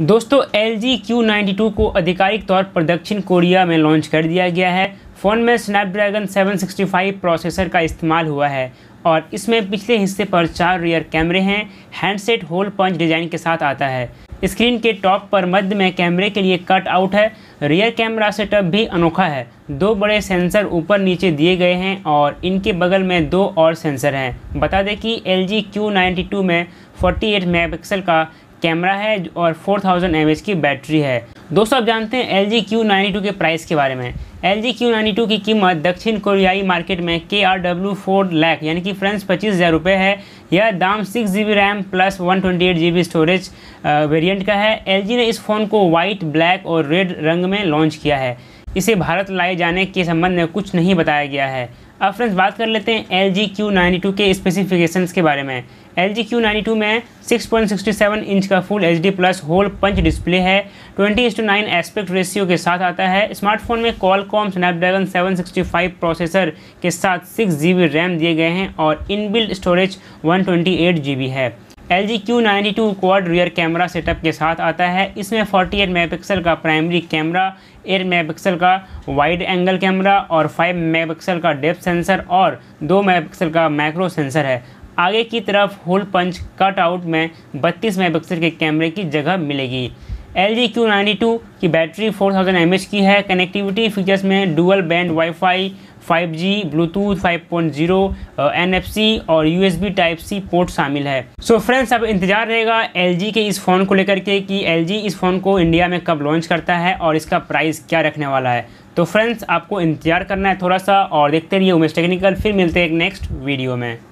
दोस्तों L G Q ninety two को आधिकारिक तौर पर दक्षिण कोरिया में लॉन्च कर दिया गया है फ़ोन में स्नैपड्रैगन 765 प्रोसेसर का इस्तेमाल हुआ है और इसमें पिछले हिस्से पर चार रियर कैमरे हैं हैंडसेट होल पंच डिज़ाइन के साथ आता है स्क्रीन के टॉप पर मध्य में कैमरे के लिए कट आउट है रियर कैमरा सेटअप भी अनोखा है दो बड़े सेंसर ऊपर नीचे दिए गए हैं और इनके बगल में दो और सेंसर हैं बता दें कि एल जी क्यू टू में 48 मेगापिक्सल का कैमरा है और 4000 थाउजेंड की बैटरी है दोस्तों आप जानते हैं एल जी क्यू टू के प्राइस के बारे में L G Q nine two की कीमत दक्षिण कोरियाई मार्केट में के आर डब्ल्यू फोर लैक यानी कि फ्रेंड्स पच्चीस हज़ार रुपये है यह दाम six G B RAM plus one twenty eight G B storage variant का है एल जी ने इस फ़ोन को वाइट ब्लैक और रेड रंग में लॉन्च किया है इसे भारत लाए जाने के संबंध में कुछ नहीं बताया गया है अब फ्रेंड्स बात कर लेते हैं L G Q ninety two के स्पेसिफिकेशन के बारे में L G Q ninety two में six point sixty seven inch का full H D plus hole punch display है twenty is to nine aspect ratio के साथ आता है स्मार्टफोन में कॉल क्वालकॉम स्नैपड्रैगन 765 प्रोसेसर के साथ सिक्स जी रैम दिए गए हैं और इनबिल्ट स्टोरेज वन ट्वेंटी है L G Q ninety two quad rear camera setup के साथ आता है इसमें 48 मेगापिक्सल का प्राइमरी कैमरा 8 मेगापिक्सल का वाइड एंगल कैमरा और 5 मेगापिक्सल का डेप्थ सेंसर और 2 मेगापिक्सल का माइक्रो सेंसर है आगे की तरफ होल पंच कट आउट में 32 मेगापिक्सल के कैमरे की जगह मिलेगी L G Q ninety two की battery four thousand M H की है कनेक्टिविटी फीचर्स में dual band wifi 5G, N 5.0, C और USB टाइप सी पोर्ट शामिल है सो so फ्रेंड्स अब इंतजार रहेगा LG के इस फ़ोन को लेकर के कि LG इस फ़ोन को इंडिया में कब लॉन्च करता है और इसका प्राइस क्या रखने वाला है तो फ्रेंड्स आपको इंतजार करना है थोड़ा सा और देखते रहिए उमेश टेक्निकल फिर मिलते हैं एक नेक्स्ट वीडियो में